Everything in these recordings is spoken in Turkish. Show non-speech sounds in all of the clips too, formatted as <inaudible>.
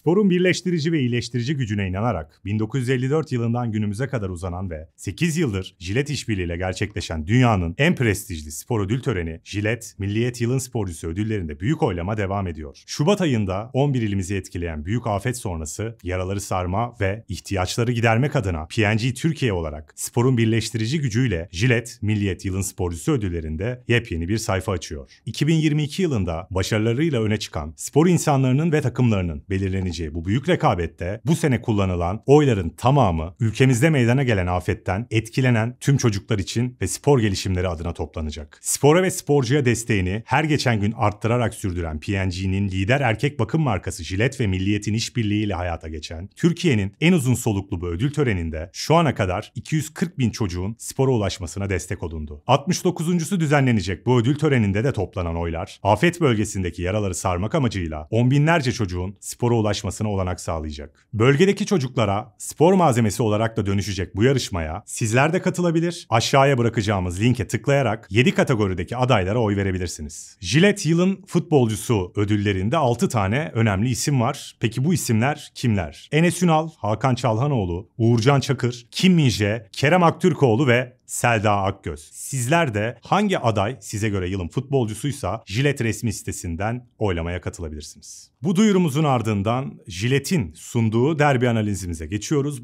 Sporun birleştirici ve iyileştirici gücüne inanarak 1954 yılından günümüze kadar uzanan ve 8 yıldır Jilet işbirliğiyle gerçekleşen dünyanın en prestijli spor ödül töreni Jilet Milliyet Yılın Sporcusu ödüllerinde büyük oylama devam ediyor. Şubat ayında 11 ilimizi etkileyen büyük afet sonrası yaraları sarma ve ihtiyaçları gidermek adına PNG Türkiye olarak sporun birleştirici gücüyle Jilet Milliyet Yılın Sporcusu ödüllerinde yepyeni bir sayfa açıyor. 2022 yılında başarılarıyla öne çıkan spor insanlarının ve takımlarının belirleneceği düzenleneceği bu büyük rekabette bu sene kullanılan oyların tamamı ülkemizde meydana gelen afetten etkilenen tüm çocuklar için ve spor gelişimleri adına toplanacak. Spora ve sporcuya desteğini her geçen gün arttırarak sürdüren P&G'nin lider erkek bakım markası Jilet ve Milliyet'in işbirliğiyle hayata geçen Türkiye'nin en uzun soluklu bu ödül töreninde şu ana kadar 240 bin çocuğun spora ulaşmasına destek olundu. 69.sü düzenlenecek bu ödül töreninde de toplanan oylar afet bölgesindeki yaraları sarmak amacıyla on binlerce çocuğun spora ulaşmasına ulaşmasına olanak sağlayacak. Bölgedeki çocuklara spor malzemesi olarak da dönüşecek bu yarışmaya sizler de katılabilir. Aşağıya bırakacağımız linke tıklayarak 7 kategorideki adaylara oy verebilirsiniz. Jilet yılın futbolcusu ödüllerinde 6 tane önemli isim var. Peki bu isimler kimler? Enes Ünal, Hakan Çalhanoğlu, Uğurcan Çakır, Kim Minje, Kerem Aktürkoğlu ve Selda Akgöz. Sizler de hangi aday size göre yılın futbolcusuysa Jilet resmi sitesinden oylamaya katılabilirsiniz. Bu duyurumuzun ardından Jilet'in sunduğu derbi analizimize geçiyoruz.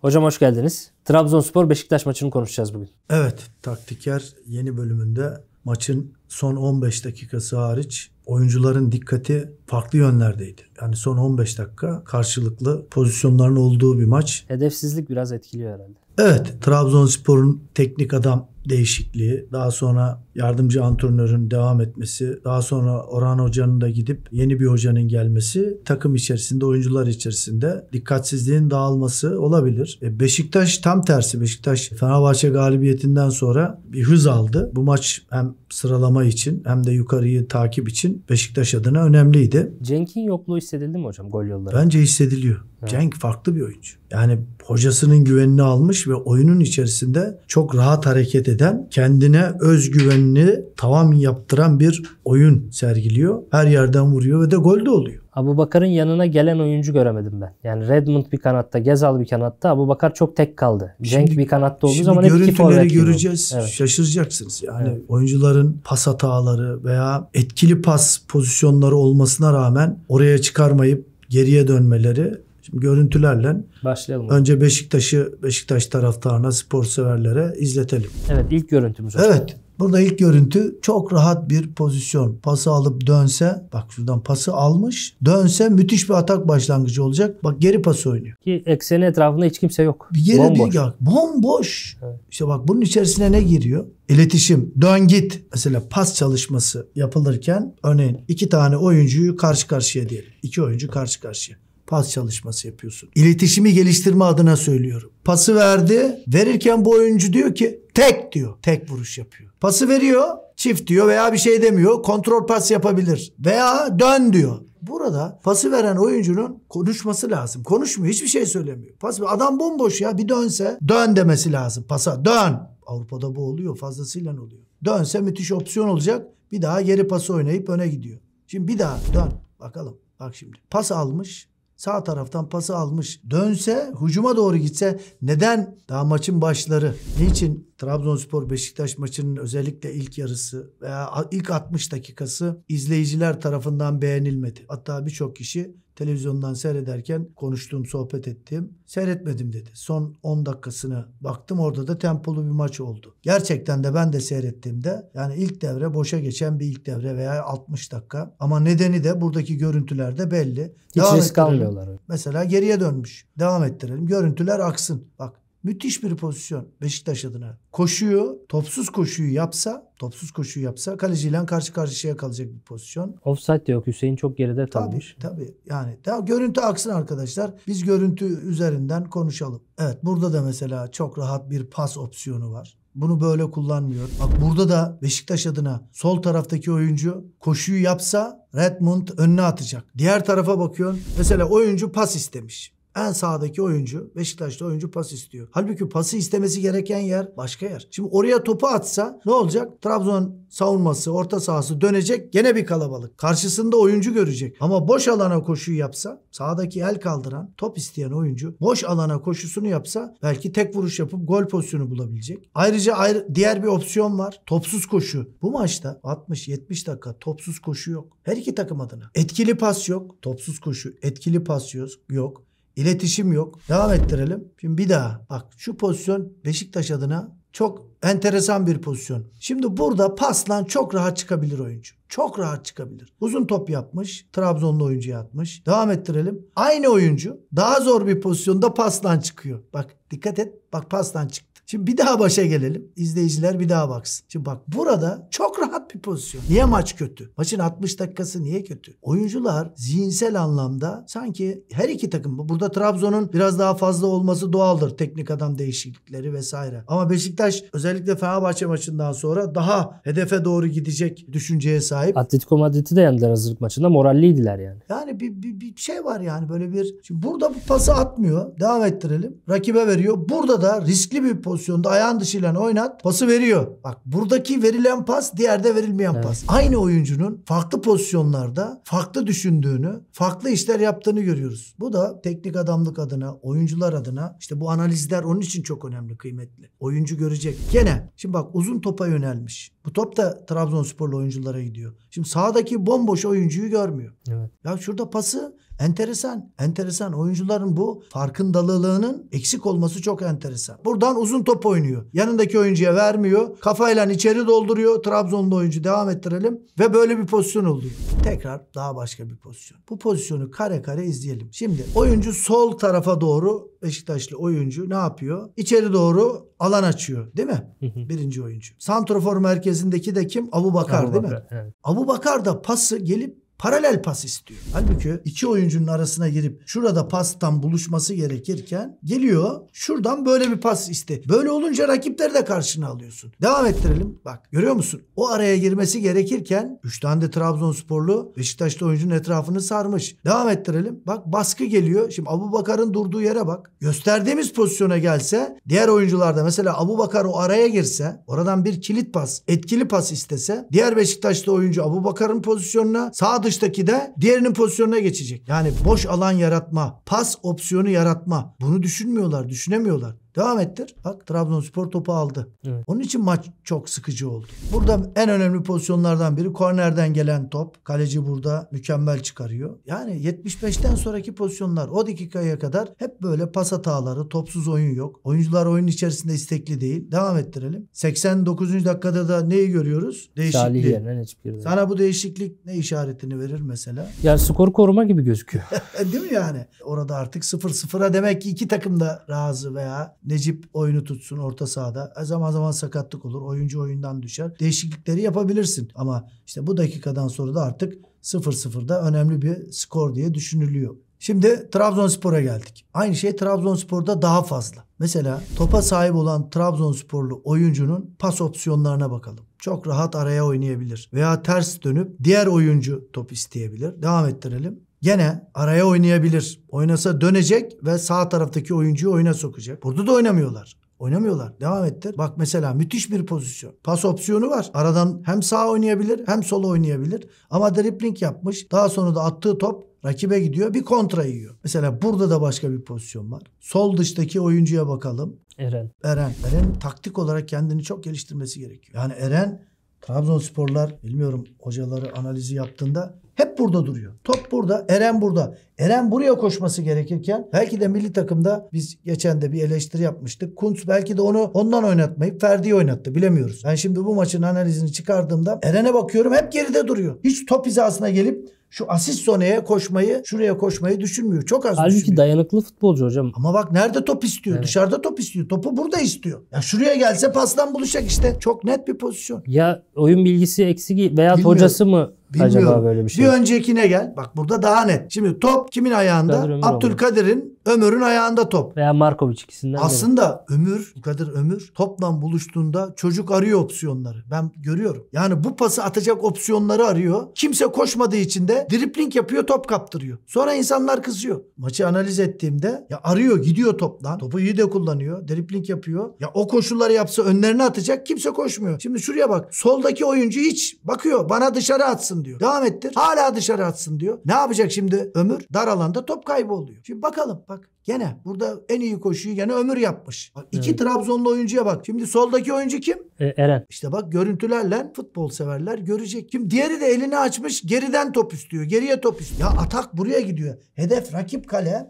Hocam hoş geldiniz. Trabzonspor Beşiktaş maçını konuşacağız bugün. Evet, Taktiker yeni bölümünde maçın son 15 dakikası hariç oyuncuların dikkati farklı yönlerdeydi. Yani son 15 dakika karşılıklı pozisyonların olduğu bir maç. Hedefsizlik biraz etkiliyor herhalde. Evet, Trabzonspor'un teknik adam değişikliği, daha sonra yardımcı antrenörün devam etmesi, daha sonra Orhan Hoca'nın da gidip yeni bir hocanın gelmesi, takım içerisinde, oyuncular içerisinde dikkatsizliğin dağılması olabilir. E, Beşiktaş tam tersi. Beşiktaş Fenerbahçe galibiyetinden sonra bir hız aldı. Bu maç hem sıralama için hem de yukarıyı takip için Beşiktaş adına önemliydi. Cenk'in yokluğu hissedildi mi hocam gol yolları? Bence hissediliyor. Evet. Cenk farklı bir oyuncu. Yani hocasının güvenini almış ve oyunun içerisinde çok rahat hareket eden, kendine özgüvenini tavam yaptıran bir oyun sergiliyor. Her yerden vuruyor ve de gol de oluyor. Abu Bakar'ın yanına gelen oyuncu göremedim ben. Yani Redmond bir kanatta, Gezal bir kanatta. Abu Bakar çok tek kaldı. Cenk bir kanatta olduğu zaman hep iki forvet göreceğiz. Gibi. Evet. Şaşıracaksınız. Yani evet. oyuncuların pas hataları veya etkili pas pozisyonları olmasına rağmen oraya çıkarmayıp geriye dönmeleri Şimdi görüntülerle başlayalım. Önce Beşiktaş'ı Beşiktaş taraftarına, spor severlere izletelim. Evet, ilk görüntümüz. Evet. Burada ilk görüntü çok rahat bir pozisyon. Pası alıp dönse bak şuradan pası almış. Dönse müthiş bir atak başlangıcı olacak. Bak geri pas oynuyor. Ki ekseni etrafında hiç kimse yok. Bir yere bomboş. bir ya, bomboş. Evet. İşte bak bunun içerisine ne giriyor? İletişim, dön git. Mesela pas çalışması yapılırken örneğin iki tane oyuncuyu karşı karşıya diyelim. İki oyuncu karşı karşıya pas çalışması yapıyorsun. İletişimi geliştirme adına söylüyorum. Pası verdi. Verirken bu oyuncu diyor ki tek diyor. Tek vuruş yapıyor. Pası veriyor. Çift diyor veya bir şey demiyor. Kontrol pas yapabilir. Veya dön diyor. Burada pası veren oyuncunun konuşması lazım. Konuşmuyor. Hiçbir şey söylemiyor. Pas adam bomboş ya. Bir dönse dön demesi lazım. Pasa dön. Avrupa'da bu oluyor. Fazlasıyla oluyor. Dönse müthiş opsiyon olacak. Bir daha geri pası oynayıp öne gidiyor. Şimdi bir daha dön. Bakalım. Bak şimdi. Pas almış sağ taraftan pası almış dönse hücuma doğru gitse neden daha maçın başları niçin Trabzonspor Beşiktaş maçının özellikle ilk yarısı veya ilk 60 dakikası izleyiciler tarafından beğenilmedi. Hatta birçok kişi televizyondan seyrederken konuştuğum, sohbet ettiğim seyretmedim dedi. Son 10 dakikasını baktım orada da tempolu bir maç oldu. Gerçekten de ben de seyrettiğimde yani ilk devre boşa geçen bir ilk devre veya 60 dakika. Ama nedeni de buradaki görüntülerde belli. Hiç Devam risk ettirelim. almıyorlar. Mesela geriye dönmüş. Devam ettirelim. Görüntüler aksın. Bak Müthiş bir pozisyon Beşiktaş adına. Koşuyor. Topsuz koşuyu yapsa, topsuz koşuyu yapsa kaleciyle karşı karşıya kalacak bir pozisyon. Offside de yok. Hüseyin çok geride kalmış. Tabii tabii. Yani daha görüntü aksın arkadaşlar. Biz görüntü üzerinden konuşalım. Evet burada da mesela çok rahat bir pas opsiyonu var. Bunu böyle kullanmıyor. Bak burada da Beşiktaş adına sol taraftaki oyuncu koşuyu yapsa Redmond önüne atacak. Diğer tarafa bakıyorsun. Mesela oyuncu pas istemiş. En sağdaki oyuncu, Beşiktaşlı oyuncu pas istiyor. Halbuki pası istemesi gereken yer başka yer. Şimdi oraya topu atsa ne olacak? Trabzon savunması, orta sahası dönecek. Gene bir kalabalık. Karşısında oyuncu görecek. Ama boş alana koşuyu yapsa, sağdaki el kaldıran, top isteyen oyuncu boş alana koşusunu yapsa belki tek vuruş yapıp gol pozisyonu bulabilecek. Ayrıca ayrı, diğer bir opsiyon var. Topsuz koşu. Bu maçta 60-70 dakika topsuz koşu yok. Her iki takım adına. Etkili pas yok. Topsuz koşu. Etkili pas yok. İletişim yok. Devam ettirelim. Şimdi bir daha bak şu pozisyon Beşiktaş adına çok Enteresan bir pozisyon. Şimdi burada paslan çok rahat çıkabilir oyuncu. Çok rahat çıkabilir. Uzun top yapmış. Trabzonlu oyuncuya atmış. Devam ettirelim. Aynı oyuncu daha zor bir pozisyonda paslan çıkıyor. Bak dikkat et. Bak paslan çıktı. Şimdi bir daha başa gelelim. İzleyiciler bir daha baksın. Şimdi bak burada çok rahat bir pozisyon. Niye maç kötü? Maçın 60 dakikası niye kötü? Oyuncular zihinsel anlamda sanki her iki takım burada Trabzon'un biraz daha fazla olması doğaldır. Teknik adam değişiklikleri vesaire. Ama Beşiktaş özellikle özellikle Fenerbahçe maçından sonra daha hedefe doğru gidecek düşünceye sahip. Atletico Madrid'i de yendiler hazırlık maçında. Moralliydiler yani. Yani bir, bir, bir şey var yani böyle bir. Şimdi burada bu pası atmıyor. Devam ettirelim. Rakibe veriyor. Burada da riskli bir pozisyonda ayağın dışıyla oynat. Pası veriyor. Bak buradaki verilen pas diğerde verilmeyen evet. pas. Aynı oyuncunun farklı pozisyonlarda farklı düşündüğünü, farklı işler yaptığını görüyoruz. Bu da teknik adamlık adına, oyuncular adına işte bu analizler onun için çok önemli, kıymetli. Oyuncu görecek. Gel gene şimdi bak uzun topa yönelmiş. Bu top da Trabzonsporlu oyunculara gidiyor. Şimdi sağdaki bomboş oyuncuyu görmüyor. Evet. Ya şurada pası Enteresan, enteresan. Oyuncuların bu farkındalılığının eksik olması çok enteresan. Buradan uzun top oynuyor. Yanındaki oyuncuya vermiyor. Kafayla içeri dolduruyor. Trabzonlu oyuncu devam ettirelim. Ve böyle bir pozisyon oluyor. Tekrar daha başka bir pozisyon. Bu pozisyonu kare kare izleyelim. Şimdi oyuncu sol tarafa doğru Beşiktaşlı oyuncu ne yapıyor? İçeri doğru alan açıyor değil mi? Birinci oyuncu. Santrofor merkezindeki de kim? Abu Bakar Abu değil mi? Evet. Abu Bakar da pası gelip paralel pas istiyor. Halbuki iki oyuncunun arasına girip şurada pastan buluşması gerekirken geliyor şuradan böyle bir pas iste. Böyle olunca rakipleri de karşına alıyorsun. Devam ettirelim. Bak görüyor musun? O araya girmesi gerekirken 3 tane de Trabzonsporlu Beşiktaşlı oyuncunun etrafını sarmış. Devam ettirelim. Bak baskı geliyor. Şimdi Abu Bakar'ın durduğu yere bak. Gösterdiğimiz pozisyona gelse diğer oyuncularda mesela Abu Bakar o araya girse oradan bir kilit pas etkili pas istese diğer Beşiktaşlı oyuncu Abu Bakar'ın pozisyonuna sağ dıştaki de diğerinin pozisyonuna geçecek. Yani boş alan yaratma, pas opsiyonu yaratma. Bunu düşünmüyorlar, düşünemiyorlar. Devam ettir. Bak Trabzonspor topu aldı. Evet. Onun için maç çok sıkıcı oldu. Burada en önemli pozisyonlardan biri kornerden gelen top. Kaleci burada mükemmel çıkarıyor. Yani 75'ten sonraki pozisyonlar o dakikaya kadar hep böyle pas hataları, topsuz oyun yok. Oyuncular oyun içerisinde istekli değil. Devam ettirelim. 89. dakikada da neyi görüyoruz? Değişiklik. Salih Sana bu değişiklik ne işaretini verir mesela? Yani skor koruma gibi gözüküyor. <laughs> değil mi yani? Orada artık 0-0'a demek ki iki takım da razı veya Necip oyunu tutsun orta sahada. E, zaman zaman sakatlık olur. Oyuncu oyundan düşer. Değişiklikleri yapabilirsin. Ama işte bu dakikadan sonra da artık 0-0'da önemli bir skor diye düşünülüyor. Şimdi Trabzonspor'a geldik. Aynı şey Trabzonspor'da daha fazla. Mesela topa sahip olan Trabzonsporlu oyuncunun pas opsiyonlarına bakalım. Çok rahat araya oynayabilir veya ters dönüp diğer oyuncu top isteyebilir. Devam ettirelim. Yine araya oynayabilir. Oynasa dönecek ve sağ taraftaki oyuncuyu oyuna sokacak. Burada da oynamıyorlar. Oynamıyorlar. Devam ettir. Bak mesela müthiş bir pozisyon. Pas opsiyonu var. Aradan hem sağ oynayabilir hem sola oynayabilir. Ama dribbling yapmış. Daha sonra da attığı top rakibe gidiyor. Bir kontra yiyor. Mesela burada da başka bir pozisyon var. Sol dıştaki oyuncuya bakalım. Eren. Eren. Eren taktik olarak kendini çok geliştirmesi gerekiyor. Yani Eren Trabzonsporlar bilmiyorum hocaları analizi yaptığında hep burada duruyor. Top burada, Eren burada. Eren buraya koşması gerekirken belki de milli takımda biz geçen de bir eleştiri yapmıştık. Kuntz belki de onu ondan oynatmayıp Ferdi'yi oynattı bilemiyoruz. Ben şimdi bu maçın analizini çıkardığımda Eren'e bakıyorum hep geride duruyor. Hiç top hizasına gelip şu asist zonaya koşmayı, şuraya koşmayı düşünmüyor. Çok az Halbuki düşünmüyor. dayanıklı futbolcu hocam. Ama bak nerede top istiyor? Evet. Dışarıda top istiyor. Topu burada istiyor. Ya şuraya gelse pastan buluşacak işte. Çok net bir pozisyon. Ya oyun bilgisi eksik veya Bilmiyorum. hocası mı Bilmiyorum. acaba böyle bir şey? Bir öncekine gel. Bak burada daha net. Şimdi top kimin ayağında? Abdülkadir'in Ömür'ün ayağında top. Veya Markovic ikisinden Aslında biri. ömür, Kadir Ömür topla buluştuğunda çocuk arıyor opsiyonları. Ben görüyorum. Yani bu pası atacak opsiyonları arıyor. Kimse koşmadığı için de dripling yapıyor top kaptırıyor. Sonra insanlar kızıyor. Maçı analiz ettiğimde ya arıyor gidiyor topla. Topu iyi de kullanıyor. Dripling yapıyor. Ya o koşulları yapsa önlerine atacak kimse koşmuyor. Şimdi şuraya bak. Soldaki oyuncu hiç bakıyor. Bana dışarı atsın diyor. Devam ettir. Hala dışarı atsın diyor. Ne yapacak şimdi Ömür? Dar alanda top kaybı oluyor. Şimdi bakalım. Bak gene burada en iyi koşuyu gene Ömür yapmış. Bak iki evet. Trabzonlu oyuncuya bak. Şimdi soldaki oyuncu kim? E, Eren. İşte bak görüntülerle futbol severler görecek. Kim diğeri de elini açmış geriden top istiyor. Geriye top istiyor. Ya atak buraya gidiyor. Hedef rakip kale.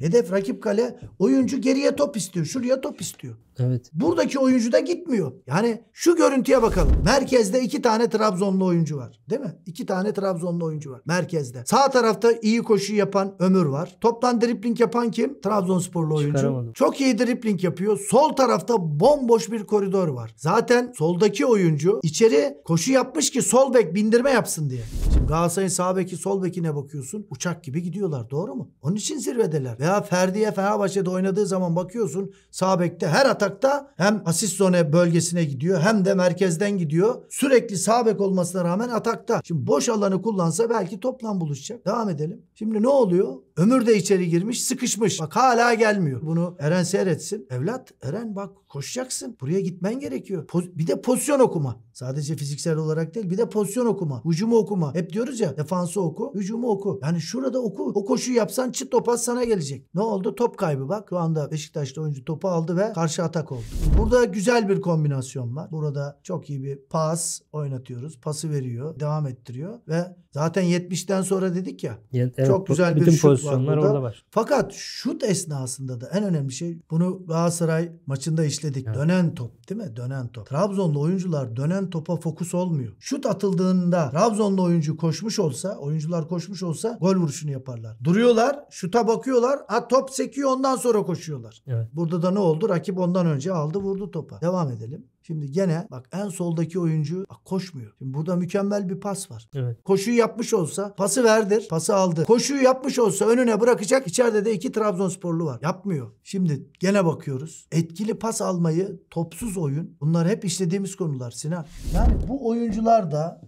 Hedef rakip kale. Oyuncu geriye top istiyor. Şuraya top istiyor. Evet. Buradaki oyuncu da gitmiyor. Yani şu görüntüye bakalım. Merkezde iki tane Trabzonlu oyuncu var. Değil mi? İki tane Trabzonlu oyuncu var. Merkezde. Sağ tarafta iyi koşu yapan Ömür var. Toptan dripling yapan kim? Trabzonsporlu oyuncu. Çok iyi dripling yapıyor. Sol tarafta bomboş bir koridor var. Zaten soldaki oyuncu içeri koşu yapmış ki sol bek bindirme yapsın diye. Şimdi Galatasaray'ın sağ beki sol bekine bakıyorsun. Uçak gibi gidiyorlar. Doğru mu? Onun için zirvedeler. Veya Ferdi'ye Fenerbahçe'de oynadığı zaman bakıyorsun sağ bekte her atakta hem asist zone bölgesine gidiyor hem de merkezden gidiyor. Sürekli sağ bek olmasına rağmen atakta. Şimdi boş alanı kullansa belki toplam buluşacak. Devam edelim. Şimdi ne oluyor? Ömür de içeri girmiş sıkışmış. Bak hala gelmiyor. Bunu Eren seyretsin. Evlat Eren bak koşacaksın. Buraya gitmen gerekiyor. Poz- bir de pozisyon okuma. Sadece fiziksel olarak değil bir de pozisyon okuma. Hücumu okuma. Hep diyoruz ya defansı oku, hücumu oku. Yani şurada oku. O koşu yapsan çıt topa sana gelecek. Ne oldu? Top kaybı bak. Şu anda Beşiktaş'ta oyuncu topu aldı ve karşı atak oldu. Burada güzel bir kombinasyon var. Burada çok iyi bir pas oynatıyoruz. Pası veriyor, devam ettiriyor ve zaten 70'ten sonra dedik ya. Evet, çok güzel bir şut Pozisyonlar var orada var. Fakat şut esnasında da en önemli şey bunu Galatasaray maçında işledik. Evet. Dönen top değil mi? Dönen top. Trabzonlu oyuncular dönen topa fokus olmuyor. Şut atıldığında Trabzonlu oyuncu koşmuş olsa, oyuncular koşmuş olsa gol vuruşunu yaparlar. Duruyorlar, şuta bakıyorlar. Ha top sekiyor ondan sonra koşuyorlar. Evet. Burada da ne oldu? Rakip ondan önce aldı vurdu topa. Devam edelim. Şimdi gene bak en soldaki oyuncu bak koşmuyor. Şimdi burada mükemmel bir pas var. Evet. Koşuyu yapmış olsa pası verdir. Pası aldı. Koşuyu yapmış olsa önüne bırakacak. İçeride de iki Trabzonsporlu var. Yapmıyor. Şimdi gene bakıyoruz. Etkili pas almayı, topsuz oyun. Bunlar hep işlediğimiz konular Sinan. Yani bu oyuncular da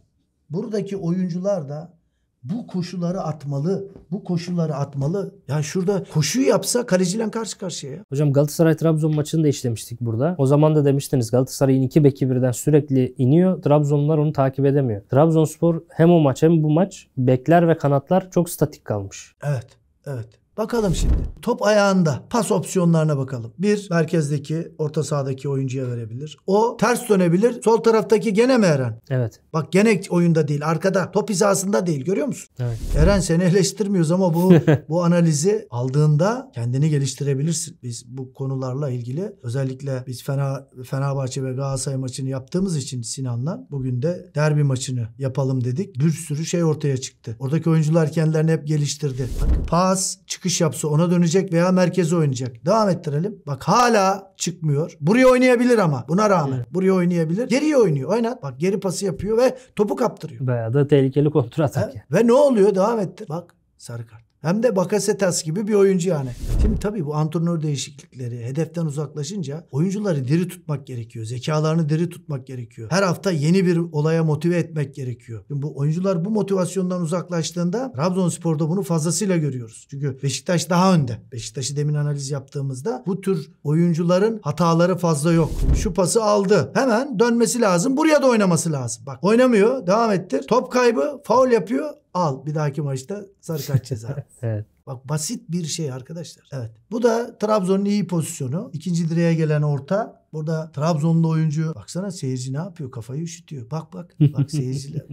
buradaki oyuncular da bu koşuları atmalı. Bu koşuları atmalı. Yani şurada koşuyu yapsa kaleciyle karşı karşıya. Hocam Galatasaray Trabzon maçını da işlemiştik burada. O zaman da demiştiniz Galatasaray'ın iki beki birden sürekli iniyor. Trabzonlar onu takip edemiyor. Trabzonspor hem o maç hem bu maç bekler ve kanatlar çok statik kalmış. Evet. Evet. Bakalım şimdi. Top ayağında. Pas opsiyonlarına bakalım. Bir, merkezdeki, orta sahadaki oyuncuya verebilir. O ters dönebilir. Sol taraftaki gene mi Eren? Evet. Bak gene oyunda değil. Arkada. Top hizasında değil. Görüyor musun? Evet. Eren seni eleştirmiyoruz ama bu <laughs> bu analizi aldığında kendini geliştirebilirsin. Biz bu konularla ilgili özellikle biz Fena, Fenerbahçe ve Galatasaray maçını yaptığımız için Sinan'la bugün de derbi maçını yapalım dedik. Bir sürü şey ortaya çıktı. Oradaki oyuncular kendilerini hep geliştirdi. Bak, pas, çıkış çıkış yapsa ona dönecek veya merkeze oynayacak. Devam ettirelim. Bak hala çıkmıyor. Buraya oynayabilir ama buna rağmen. Evet. Buraya oynayabilir. Geriye oynuyor. Oynat. Bak geri pası yapıyor ve topu kaptırıyor. Bayağı da tehlikeli kontrol atak. Ve ne oluyor? Devam ettir. Bak sarı kart. Hem de Bakasetas gibi bir oyuncu yani. Şimdi tabii bu antrenör değişiklikleri hedeften uzaklaşınca oyuncuları diri tutmak gerekiyor. Zekalarını diri tutmak gerekiyor. Her hafta yeni bir olaya motive etmek gerekiyor. Şimdi bu oyuncular bu motivasyondan uzaklaştığında Trabzonspor'da bunu fazlasıyla görüyoruz. Çünkü Beşiktaş daha önde. Beşiktaş'ı demin analiz yaptığımızda bu tür oyuncuların hataları fazla yok. Şu pası aldı. Hemen dönmesi lazım. Buraya da oynaması lazım. Bak oynamıyor. Devam ettir. Top kaybı. Faul yapıyor. Al bir dahaki maçta sarı kart ceza. <laughs> evet. Bak basit bir şey arkadaşlar. Evet. Bu da Trabzon'un iyi pozisyonu. İkinci direğe gelen orta. Burada Trabzonlu oyuncu baksana seyirci ne yapıyor? Kafayı üşütüyor. Bak bak. <laughs> Bak seyirciler.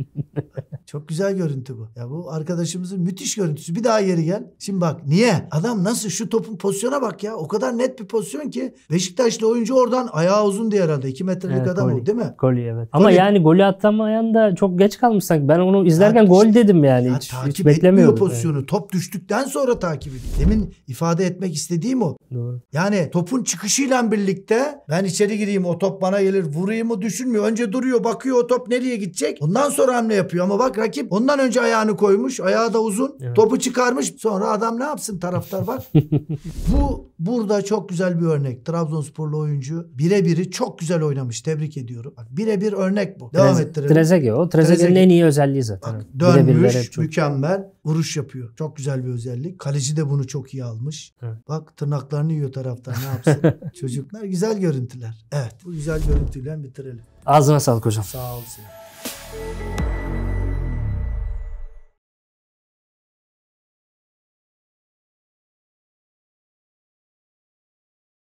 Çok güzel görüntü bu. Ya bu arkadaşımızın müthiş görüntüsü. Bir daha geri gel. Şimdi bak niye? Adam nasıl şu topun pozisyona bak ya. O kadar net bir pozisyon ki Beşiktaşlı oyuncu oradan ayağı uzun diye herhalde. 2 metrelik evet, adam goli. o değil mi? Golü evet. Goli. Ama yani golü atamayan da çok geç kalmış sanki. Ben onu izlerken ya, gol dedim yani. Ya, hiç, takip hiç beklemiyordum. pozisyonu. Yani. Top düştükten sonra takip ediyor. Demin ifade etmek istediğim o. Doğru. Yani topun çıkışıyla birlikte ben ben içeri gireyim o top bana gelir vurayım mı düşünmüyor. Önce duruyor bakıyor o top nereye gidecek. Ondan sonra hamle yapıyor ama bak rakip ondan önce ayağını koymuş. Ayağı da uzun. Evet. Topu çıkarmış. Sonra adam ne yapsın taraftar bak. <laughs> Bu burada çok güzel bir örnek. Trabzonsporlu oyuncu birebiri çok güzel oynamış. Tebrik ediyorum. Bak birebir örnek bu. Devam Treze, ettirelim. Trezege o. Trezege'nin en iyi özelliği zaten. Bak, dönmüş çok... mükemmel vuruş yapıyor. Çok güzel bir özellik. Kaleci de bunu çok iyi almış. Evet. Bak tırnaklarını yiyor taraftar ne yapsın. <laughs> Çocuklar güzel görüntü görüntüler. Evet. Bu güzel görüntüyle bitirelim. Ağzına sağlık hocam. Sağ olun.